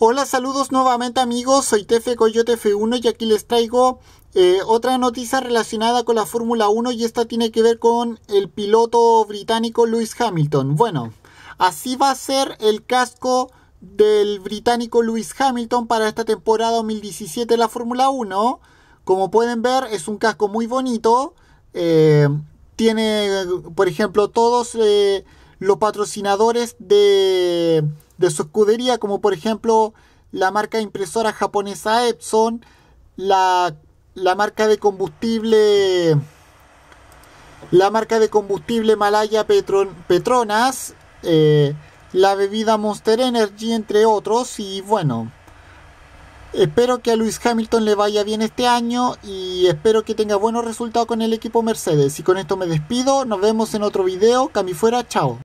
Hola, saludos nuevamente amigos, soy Tefe Coyote F1 y aquí les traigo eh, otra noticia relacionada con la Fórmula 1 y esta tiene que ver con el piloto británico Lewis Hamilton. Bueno, así va a ser el casco del británico Lewis Hamilton para esta temporada 2017 de la Fórmula 1. Como pueden ver, es un casco muy bonito. Eh, tiene, por ejemplo, todos eh, los patrocinadores de de su escudería, como por ejemplo la marca impresora japonesa Epson, la, marca de combustible la marca de combustible Malaya Petronas, eh, la bebida Monster Energy, entre otros. Y bueno, espero que a Luis Hamilton le vaya bien este año y espero que tenga buenos resultados con el equipo Mercedes. Y con esto me despido, nos vemos en otro video. Cami fuera, chao.